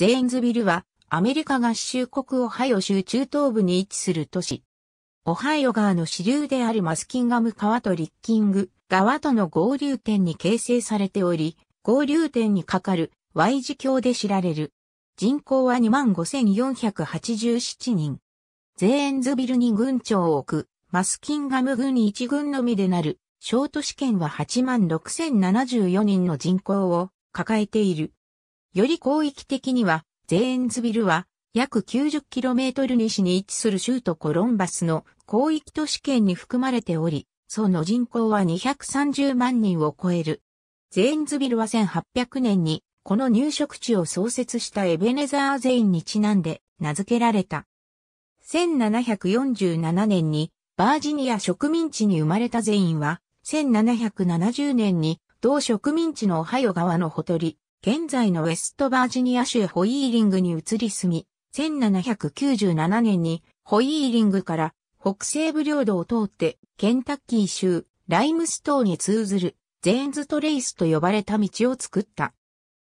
ゼーンズビルは、アメリカ合衆国オハイオ州中東部に位置する都市。オハイオ川の支流であるマスキンガム川とリッキング川との合流点に形成されており、合流点にかかる Y 字橋で知られる。人口は25,487人。ゼーンズビルに軍庁を置く、マスキンガム軍一軍のみでなる、小都市圏は86,074人の人口を抱えている。より広域的には、ゼーンズビルは、約 90km 西に位置する州都コロンバスの広域都市圏に含まれており、その人口は230万人を超える。ゼーンズビルは1800年にこの入植地を創設したエベネザー・ゼインにちなんで名付けられた。1747年にバージニア植民地に生まれたゼインは1770年に同植民地のオハイオ川のほとり、現在のウェストバージニア州ホイーリングに移り住み、1797年にホイーリングから北西部領土を通ってケンタッキー州ライムストーに通ずるゼーンズトレイスと呼ばれた道を作った。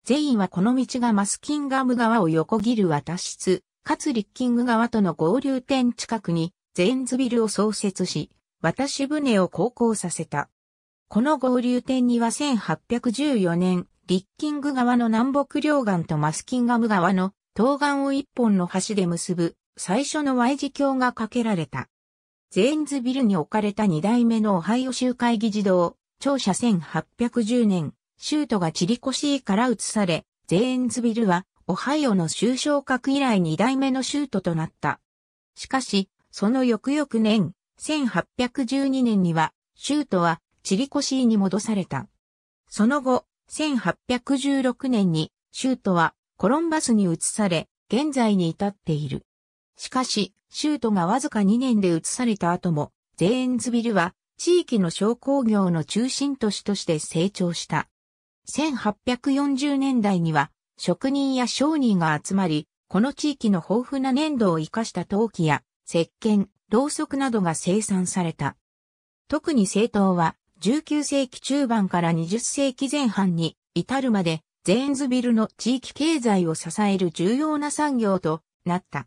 ゼインはこの道がマスキンガム川を横切る渡しつ、かつリッキング川との合流点近くにゼーンズビルを創設し、渡し船を航行させた。この合流点には1814年、リッキング川の南北両岸とマスキンガム川の東岸を一本の橋で結ぶ最初の Y 字橋が架けられた。ゼーンズビルに置かれた2代目のオハイオ州会議事堂、庁舎1810年、州都がチリコシーから移され、ゼーンズビルはオハイオの州昇格以来2代目の州都となった。しかし、その翌々年、1812年には、州都はチリコシーに戻された。その後、1816年に州都はコロンバスに移され、現在に至っている。しかし、州都がわずか2年で移された後も、ゼーンズビルは地域の商工業の中心都市として成長した。1840年代には職人や商人が集まり、この地域の豊富な粘土を生かした陶器や石鹸、ろうそくなどが生産された。特に政党は19世紀中盤から20世紀前半に至るまでゼーンズビルの地域経済を支える重要な産業となった。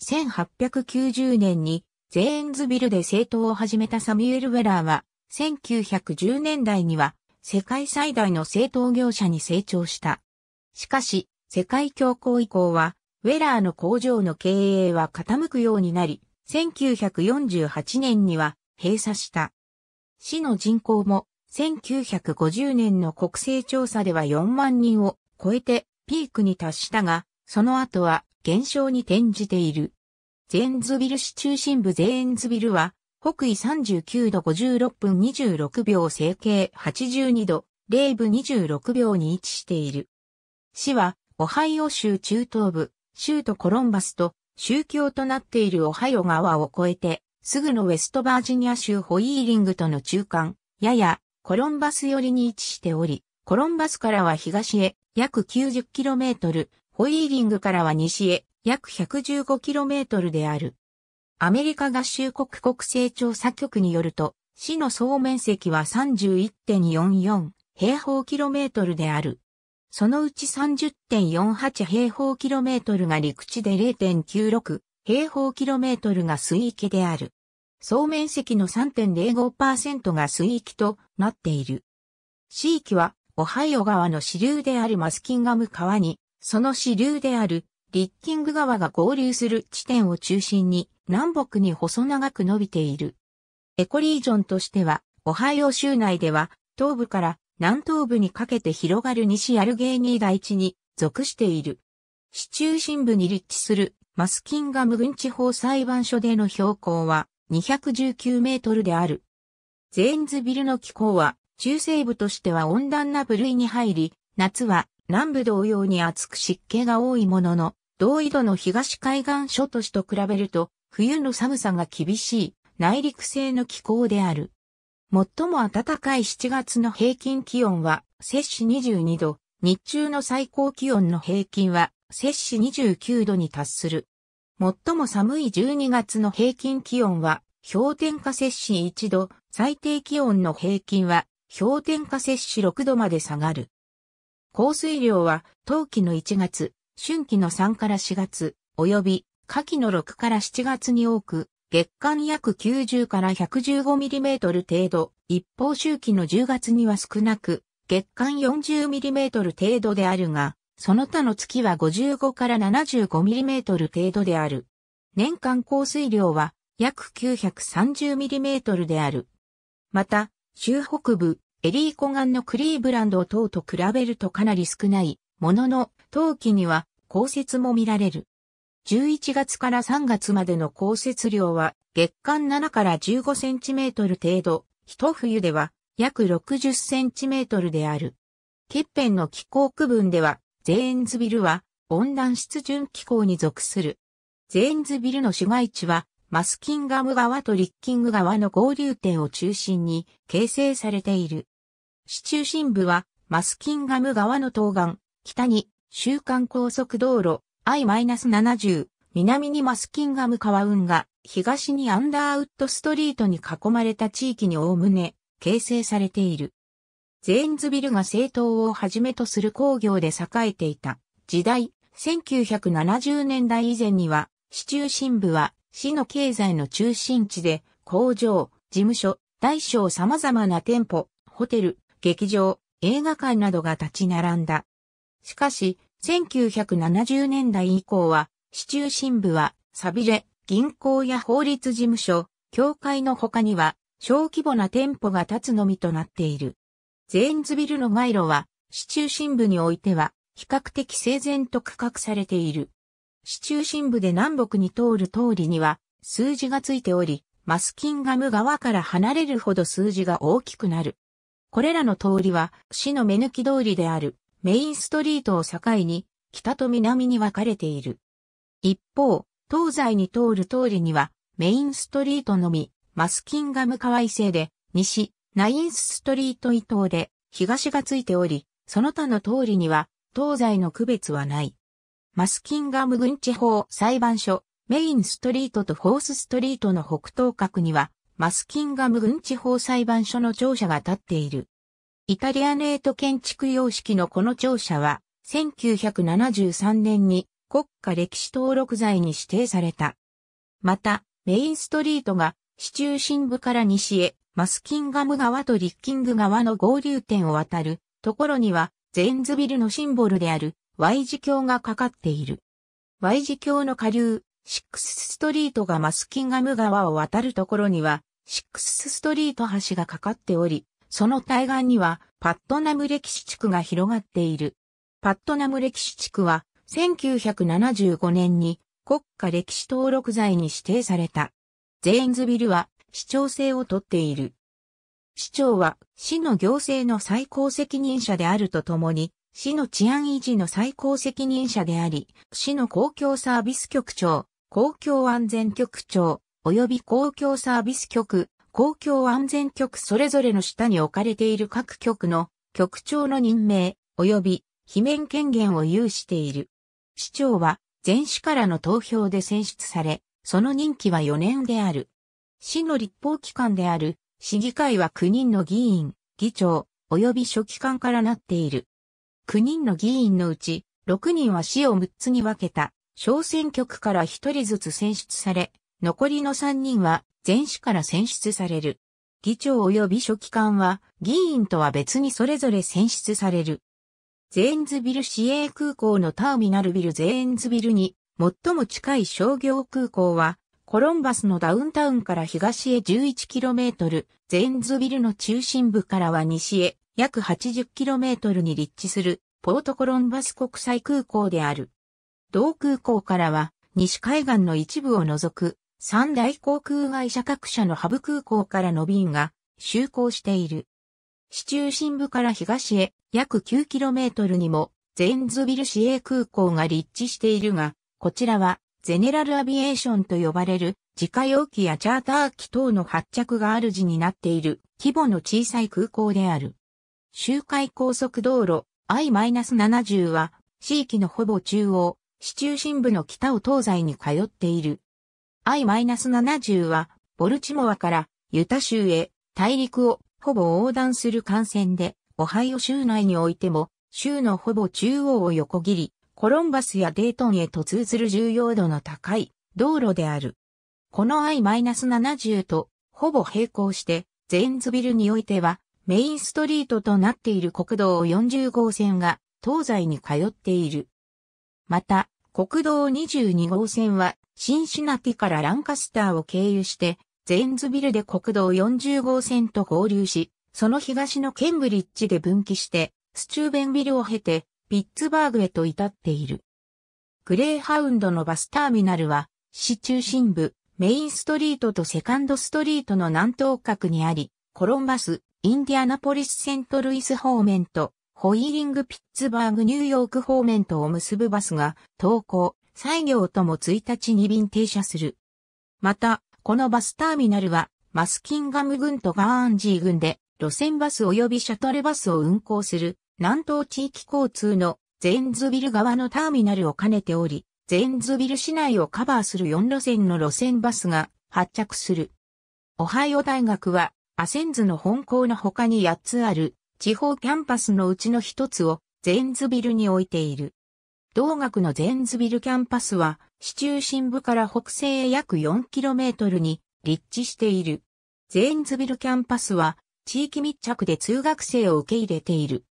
1890年にゼーンズビルで政党を始めたサミュエル・ウェラーは1910年代には世界最大の政党業者に成長した。しかし、世界恐慌以降は、ウェラーの工場の経営は傾くようになり、1948年には閉鎖した。市の人口も1950年の国勢調査では4万人を超えてピークに達したが、その後は減少に転じている。ゼーンズビル市中心部ゼーンズビルは、北緯39度56分26秒整形82度0分26秒に位置している。市は、オハイオ州中東部、州都コロンバスと、宗教となっているオハイオ川を越えて、すぐのウェストバージニア州ホイーリングとの中間、ややコロンバス寄りに位置しており、コロンバスからは東へ約 90km、ホイーリングからは西へ約 115km である。アメリカ合衆国国勢調査局によると、市の総面積は31.44平方キロメートルである。そのうち30.48平方キロメートルが陸地で0.96平方キロメートルが水域である。総面積の3.05%が水域となっている。市域は、オハイオ川の支流であるマスキンガム川に、その支流であるリッキング川が合流する地点を中心に南北に細長く伸びている。エコリージョンとしては、オハイオ州内では東部から南東部にかけて広がる西アルゲーニー大地に属している。市中心部に立地するマスキンガム郡地方裁判所での標高は219メートルである。ゼーンズビルの気候は中西部としては温暖な部類に入り、夏は南部同様に暑く湿気が多いものの、同緯度の東海岸諸都市と比べると冬の寒さが厳しい内陸性の気候である。最も暖かい7月の平均気温は摂氏22度、日中の最高気温の平均は摂氏29度に達する。最も寒い12月の平均気温は氷点下摂氏1度、最低気温の平均は氷点下摂氏6度まで下がる。降水量は冬季の1月、春季の3から4月、及び夏季の6から7月に多く、月間約90から1 1 5ミリメートル程度、一方周期の10月には少なく、月間4 0ミリメートル程度であるが、その他の月は55から7 5トル程度である。年間降水量は約9 3 0トルである。また、州北部、エリーコ岸のクリーブランド等と比べるとかなり少ない、ものの、冬季には降雪も見られる。11月から3月までの降雪量は月間7から15センチメートル程度、一冬では約60センチメートルである。欠片の気候区分ではゼーンズビルは温暖湿潤気候に属する。ゼーンズビルの市街地はマスキンガム川とリッキング川の合流点を中心に形成されている。市中心部はマスキンガム川の東岸、北に週間高速道路 I-70、南にマスキンガム川運河、東にアンダーウッドストリートに囲まれた地域におおむね形成されている。ゼーンズビルが政党をはじめとする工業で栄えていた時代、1970年代以前には、市中心部は市の経済の中心地で、工場、事務所、大小様々な店舗、ホテル、劇場、映画館などが立ち並んだ。しかし、1970年代以降は、市中心部は、サビレ、銀行や法律事務所、教会の他には、小規模な店舗が立つのみとなっている。ゼーンズビルの街路は、市中心部においては、比較的整然と区画されている。市中心部で南北に通る通りには、数字がついており、マスキンガム側から離れるほど数字が大きくなる。これらの通りは、市の目抜き通りである、メインストリートを境に、北と南に分かれている。一方、東西に通る通りには、メインストリートのみ、マスキンガム川以西で、西、ナインスストリート伊東で東がついており、その他の通りには東西の区別はない。マスキンガム郡地方裁判所、メインストリートとフォースストリートの北東角には、マスキンガム郡地方裁判所の庁舎が建っている。イタリアネート建築様式のこの庁舎は、1973年に国家歴史登録財に指定された。また、メインストリートが市中心部から西へマスキンガム川とリッキング川の合流点を渡るところには、ゼーンズビルのシンボルである Y 字橋がかかっている。Y 字橋の下流、シックスストリートがマスキンガム川を渡るところには、シックスストリート橋がかかっており、その対岸にはパットナム歴史地区が広がっている。パットナム歴史地区は1975年に国家歴史登録財に指定された。ゼーンズビルは市長制をとっている。市長は市の行政の最高責任者であるとともに、市の治安維持の最高責任者であり、市の公共サービス局長、公共安全局長、及び公共サービス局、公共安全局それぞれの下に置かれている各局の局長の任命、及び罷免権限を有している。市長は全市からの投票で選出され、その任期は4年である。市の立法機関である、市議会は9人の議員、議長、及び書記官からなっている。9人の議員のうち、6人は市を6つに分けた、小選挙区から1人ずつ選出され、残りの3人は全市から選出される。議長及び書記官は議員とは別にそれぞれ選出される。ゼーンズビル市営空港のターミナルビルゼーンズビルに最も近い商業空港はコロンバスのダウンタウンから東へ 11km、ゼーンズビルの中心部からは西へ約 80km に立地するポートコロンバス国際空港である。同空港からは西海岸の一部を除く三大航空会社各社のハブ空港からの便が就航している。市中心部から東へ約 9km にもゼンズビル市営空港が立地しているが、こちらはゼネラルアビエーションと呼ばれる自家用機やチャーター機等の発着がある時になっている規模の小さい空港である。周回高速道路 I-70 は地域のほぼ中央、市中心部の北を東西に通っている。I-70 はボルチモアからユタ州へ大陸をほぼ横断する幹線で、オハイオ州内においても州のほぼ中央を横切り、コロンバスやデイトンへと通ずる重要度の高い道路である。この I-70 とほぼ並行して、ゼーンズビルにおいてはメインストリートとなっている国道40号線が東西に通っている。また、国道22号線はシンシナティからランカスターを経由して、ゼーンズビルで国道40号線と合流し、その東のケンブリッジで分岐して、スチューベンビルを経て、ピッツバーグへと至っている。グレーハウンドのバスターミナルは、市中心部、メインストリートとセカンドストリートの南東角にあり、コロンバス、インディアナポリスセントルイス方面と、ホイーリングピッツバーグニューヨーク方面とを結ぶバスが、投降、採業とも1日に便停車する。また、このバスターミナルは、マスキンガム郡とガーンジー郡で、路線バス及びシャトルバスを運行する南東地域交通のゼンズビル側のターミナルを兼ねており、ゼンズビル市内をカバーする4路線の路線バスが発着する。オハイオ大学は、アセンズの本校の他に8つある地方キャンパスのうちの1つをゼンズビルに置いている。同学のゼンズビルキャンパスは、市中心部から北西へ約 4km に立地している。ゼンズビルキャンパスは地域密着で通学生を受け入れている。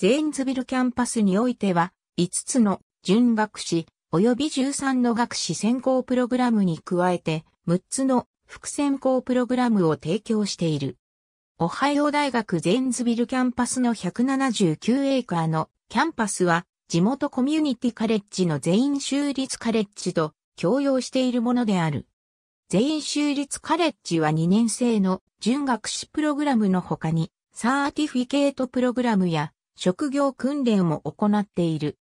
ゼーンズビルキャンパスにおいては、5つの準学士及び13の学士専攻プログラムに加えて、6つの副専攻プログラムを提供している。オハイオ大学ゼーンズビルキャンパスの179エーカーのキャンパスは、地元コミュニティカレッジの全員州立カレッジと共用しているものである。全員州立カレッジは2年生の準学士プログラムの他に、サーティフィケートプログラムや職業訓練を行っている。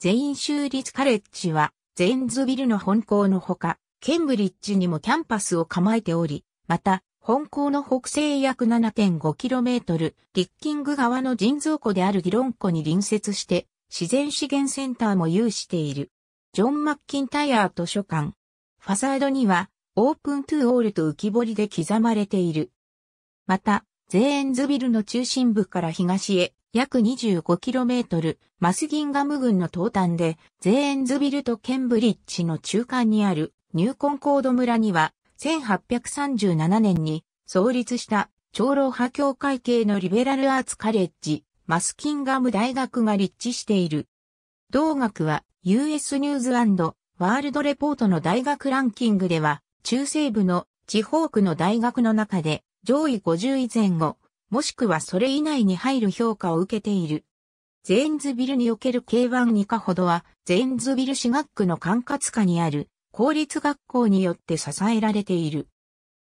ゼイン州立カレッジは、ゼインズビルの本校のほか、ケンブリッジにもキャンパスを構えており、また、本校の北西約 7.5km、リッキング側の人造湖である議論湖に隣接して、自然資源センターも有している。ジョン・マッキンタイヤー図書館。ファサードには、オープントゥオールと浮き彫りで刻まれている。また、ゼーンズビルの中心部から東へ、約 25km、マスギンガム郡の東端で、ゼーエンズビルとケンブリッジの中間にあるニューコンコード村には、1837年に創立した長老派協会系のリベラルアーツカレッジ、マスキンガム大学が立地している。同学は US ニューズワールドレポートの大学ランキングでは、中西部の地方区の大学の中で上位50位前後、もしくはそれ以内に入る評価を受けている。ゼーンズビルにおける K1 にかほどは、ゼーンズビル市学区の管轄下にある公立学校によって支えられている。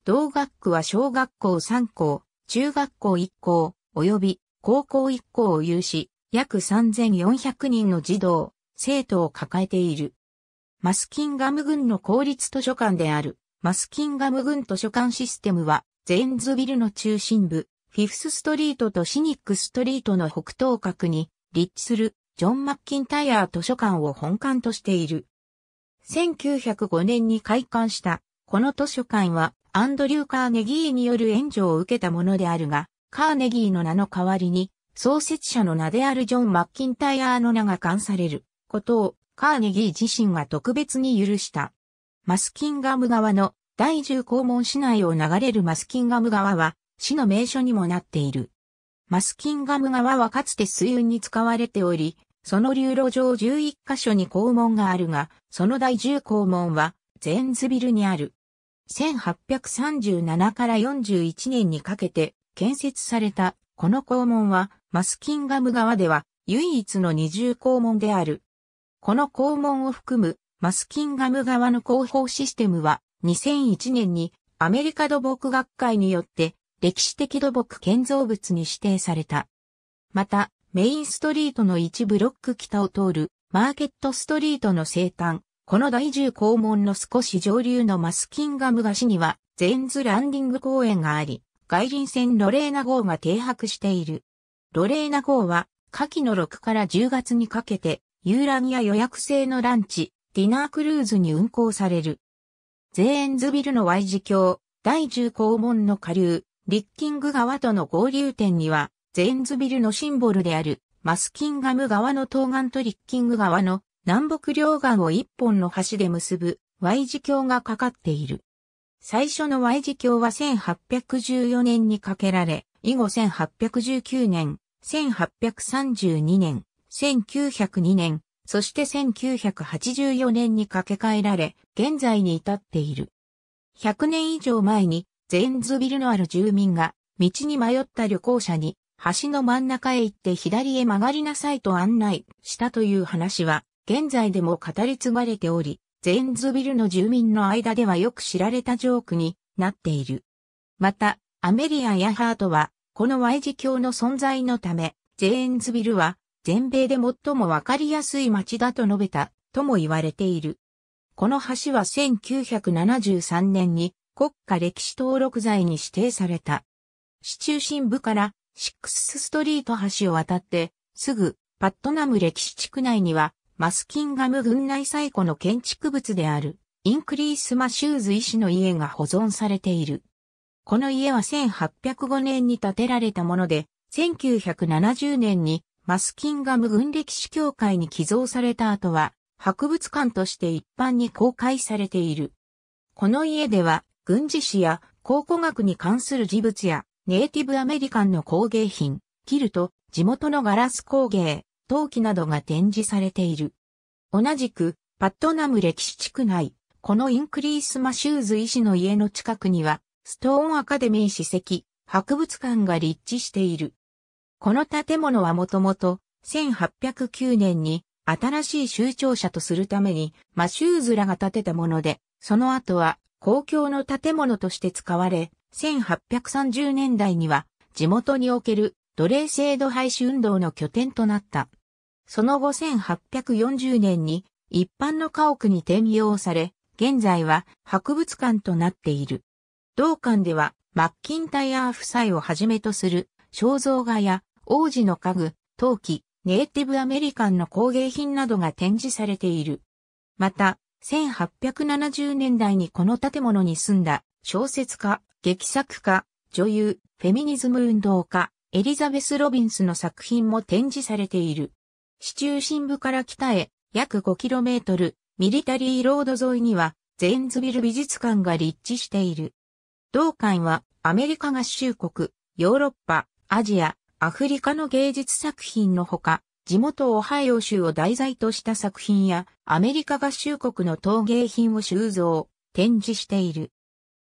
同学区は小学校3校、中学校1校、及び高校1校を有し、約3400人の児童、生徒を抱えている。マスキンガム郡の公立図書館である、マスキンガム郡図書館システムは、ゼーンズビルの中心部、フィフスストリートとシニックストリートの北東角に立地するジョン・マッキンタイヤー図書館を本館としている。1905年に開館したこの図書館はアンドリュー・カーネギーによる援助を受けたものであるが、カーネギーの名の代わりに創設者の名であるジョン・マッキンタイヤーの名が冠されることをカーネギー自身が特別に許した。マスキンガム川の第10校門市内を流れるマスキンガム川は市の名所にもなっている。マスキンガム川はかつて水運に使われており、その流路上11カ所に肛門があるが、その第10肛門は、ゼンズビルにある。1837から41年にかけて建設されたこの肛門はマスキンガム川では唯一の二重肛門である。この肛門を含むマスキンガム川の広報システムは2001年にアメリカ土木学会によって歴史的土木建造物に指定された。また、メインストリートの一ブロック北を通るマーケットストリートの西端、この第10門の少し上流のマスキンガム橋には、ゼーンズランディング公園があり、外輪線ロレーナ号が停泊している。ロレーナ号は、夏季の6から10月にかけて、遊覧や予約制のランチ、ディナークルーズに運行される。ゼーンズビルの Y 字橋、第10校門の下流、リッキング川との合流点には、ゼーンズビルのシンボルである、マスキンガム川の東岸とリッキング川の南北両岸を一本の橋で結ぶ Y 字橋がかかっている。最初の Y 字橋は1814年に架けられ、以後1819年、1832年、1902年、そして1984年に架け替えられ、現在に至っている。100年以上前にゼンズビルのある住民が、道に迷った旅行者に、橋の真ん中へ行って左へ曲がりなさいと案内したという話は、現在でも語り継がれており、ゼンズビルの住民の間ではよく知られたジョークになっている。また、アメリア・ヤハートは、この Y 字橋の存在のため、ゼーンズビルは、全米で最もわかりやすい街だと述べた、とも言われている。この橋は1973年に国家歴史登録財に指定された。市中心部からシックスストリート橋を渡って、すぐパットナム歴史地区内には、マスキンガム軍内最古の建築物である、インクリース・マシューズ医師の家が保存されている。この家は1805年に建てられたもので、1970年にマスキンガム軍歴史協会に寄贈された後は、博物館として一般に公開されている。この家では、軍事史や考古学に関する事物や、ネイティブアメリカンの工芸品、キルト、地元のガラス工芸、陶器などが展示されている。同じく、パットナム歴史地区内、このインクリース・マシューズ医師の家の近くには、ストーンアカデミー史跡、博物館が立地している。この建物はもともと、1809年に新しい州庁舎とするためにマシューズらが建てたもので、その後は公共の建物として使われ、1830年代には地元における奴隷制度廃止運動の拠点となった。その後1840年に一般の家屋に転用され、現在は博物館となっている。同館ではマッキンタイヤー夫妻をはじめとする肖像画や王子の家具、陶器、ネイティブアメリカンの工芸品などが展示されている。また、1870年代にこの建物に住んだ小説家、劇作家、女優、フェミニズム運動家、エリザベス・ロビンスの作品も展示されている。市中心部から北へ約 5km、ミリタリーロード沿いにはゼーンズビル美術館が立地している。同館はアメリカ合衆国、ヨーロッパ、アジア、アフリカの芸術作品のほか、地元オハイオ州を題材とした作品やアメリカ合衆国の陶芸品を収蔵、展示している。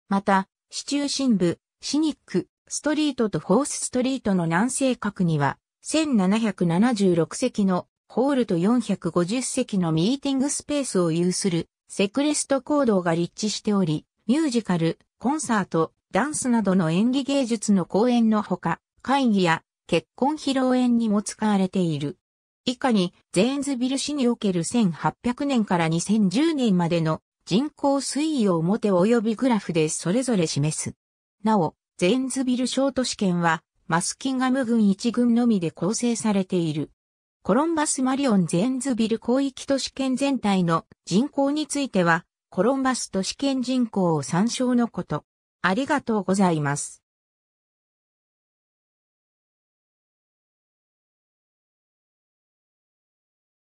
また、市中心部、シニック、ストリートとフォースストリートの南西角には、1776席のホールと450席のミーティングスペースを有するセクレスト行動が立地しており、ミュージカル、コンサート、ダンスなどの演技芸術の公演のほか、会議や結婚披露宴にも使われている。以下に、ゼーンズビル市における1800年から2010年までの人口推移を表及びグラフでそれぞれ示す。なお、ゼーンズビル小都市圏は、マスキンガム郡一郡のみで構成されている。コロンバスマリオンゼーンズビル広域都市圏全体の人口については、コロンバス都市圏人口を参照のこと。ありがとうございます。